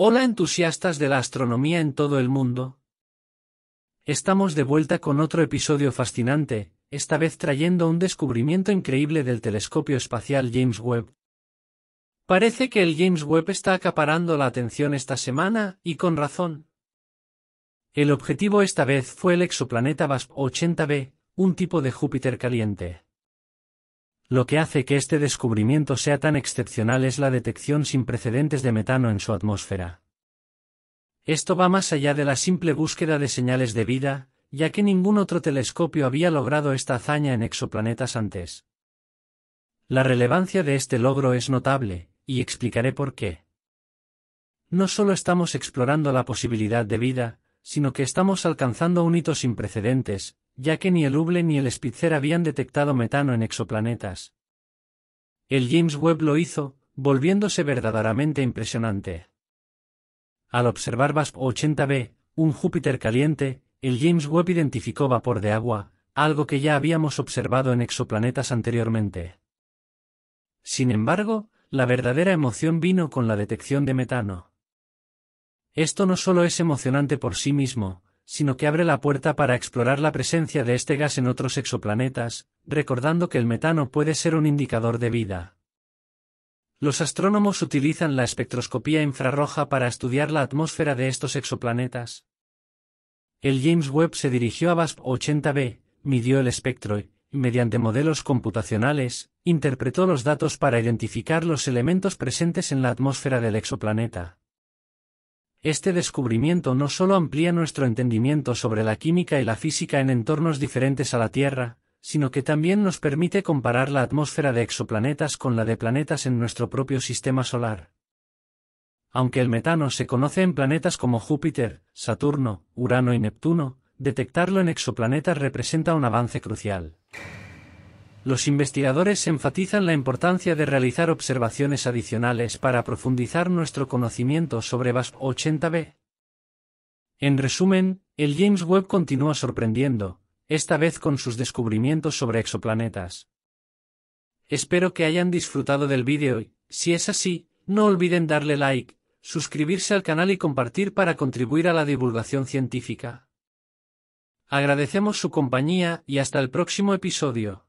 Hola entusiastas de la astronomía en todo el mundo. Estamos de vuelta con otro episodio fascinante, esta vez trayendo un descubrimiento increíble del telescopio espacial James Webb. Parece que el James Webb está acaparando la atención esta semana, y con razón. El objetivo esta vez fue el exoplaneta VASP-80b, un tipo de Júpiter caliente. Lo que hace que este descubrimiento sea tan excepcional es la detección sin precedentes de metano en su atmósfera. Esto va más allá de la simple búsqueda de señales de vida, ya que ningún otro telescopio había logrado esta hazaña en exoplanetas antes. La relevancia de este logro es notable, y explicaré por qué. No solo estamos explorando la posibilidad de vida, sino que estamos alcanzando un hito sin precedentes, ya que ni el Hubble ni el Spitzer habían detectado metano en exoplanetas. El James Webb lo hizo, volviéndose verdaderamente impresionante. Al observar VASP 80b, un Júpiter caliente, el James Webb identificó vapor de agua, algo que ya habíamos observado en exoplanetas anteriormente. Sin embargo, la verdadera emoción vino con la detección de metano. Esto no solo es emocionante por sí mismo, sino que abre la puerta para explorar la presencia de este gas en otros exoplanetas, recordando que el metano puede ser un indicador de vida. Los astrónomos utilizan la espectroscopía infrarroja para estudiar la atmósfera de estos exoplanetas. El James Webb se dirigió a basp 80 b midió el espectro y, mediante modelos computacionales, interpretó los datos para identificar los elementos presentes en la atmósfera del exoplaneta. Este descubrimiento no solo amplía nuestro entendimiento sobre la química y la física en entornos diferentes a la Tierra, sino que también nos permite comparar la atmósfera de exoplanetas con la de planetas en nuestro propio sistema solar. Aunque el metano se conoce en planetas como Júpiter, Saturno, Urano y Neptuno, detectarlo en exoplanetas representa un avance crucial. Los investigadores enfatizan la importancia de realizar observaciones adicionales para profundizar nuestro conocimiento sobre VASP-80b. En resumen, el James Webb continúa sorprendiendo, esta vez con sus descubrimientos sobre exoplanetas. Espero que hayan disfrutado del vídeo y, si es así, no olviden darle like, suscribirse al canal y compartir para contribuir a la divulgación científica. Agradecemos su compañía y hasta el próximo episodio.